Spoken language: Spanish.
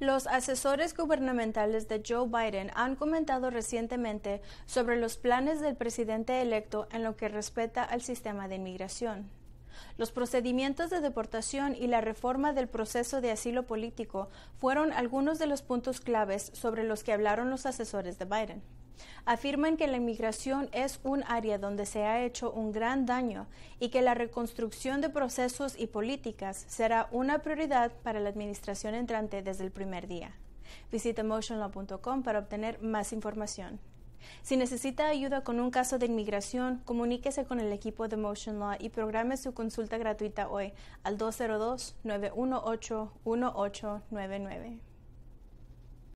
Los asesores gubernamentales de Joe Biden han comentado recientemente sobre los planes del presidente electo en lo que respecta al sistema de inmigración. Los procedimientos de deportación y la reforma del proceso de asilo político fueron algunos de los puntos claves sobre los que hablaron los asesores de Biden. Afirman que la inmigración es un área donde se ha hecho un gran daño y que la reconstrucción de procesos y políticas será una prioridad para la administración entrante desde el primer día. Visite motionlaw.com para obtener más información. Si necesita ayuda con un caso de inmigración, comuníquese con el equipo de Motion Law y programe su consulta gratuita hoy al 202-918-1899.